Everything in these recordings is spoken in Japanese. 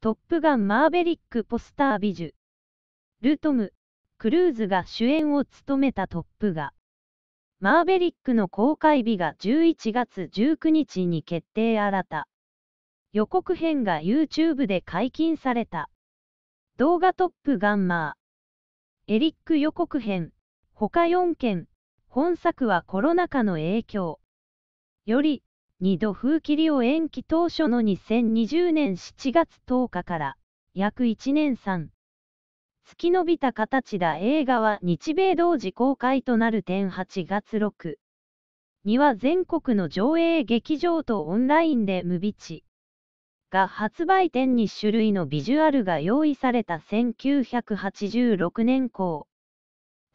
トップガンマーベリックポスター美ュルトム・クルーズが主演を務めたトップガマーベリックの公開日が11月19日に決定新た。予告編が YouTube で解禁された。動画トップガンマー。エリック予告編。他4件。本作はコロナ禍の影響。より2度封切りを延期当初の2020年7月10日から約1年3月延びた形だ映画は日米同時公開となる点8月6には全国の上映劇場とオンラインで無備チが発売点に種類のビジュアルが用意された1986年後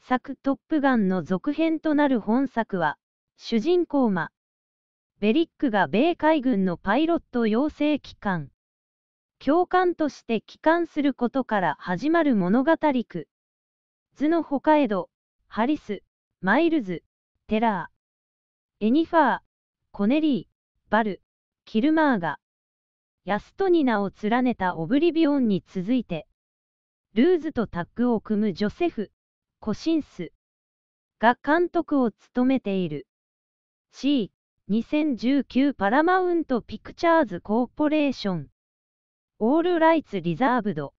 作トップガンの続編となる本作は主人公マベリックが米海軍のパイロット養成機関、教官として帰還することから始まる物語区図のホカエド、ハリス、マイルズ、テラー、エニファー、コネリー、バル、キルマーが、ヤストニナを連ねたオブリビオンに続いて、ルーズとタッグを組むジョセフ、コシンスが監督を務めている。C 2019パラマウントピクチャーズコーポレーションオールライツリザーブド